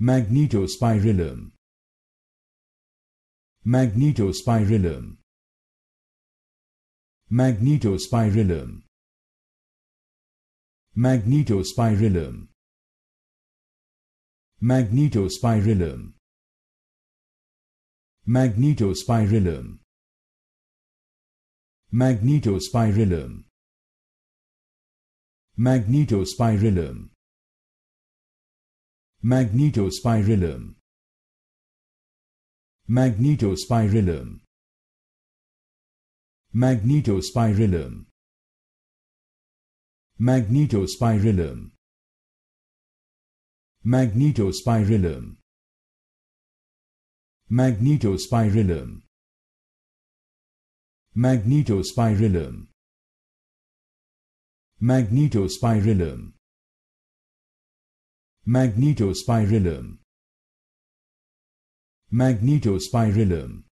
magnetospirillum magnetospirillum magnetospirillum magnetospirillum magnetospirillum magnetospirillum magnetospirillum magnetospirillum magnetospirillum magnetospirillum magnetospirillum magnetospirillum magnetospirillum magnetospirillum magnetospirillum magnetospirillum magnetospirillum magnetospirillum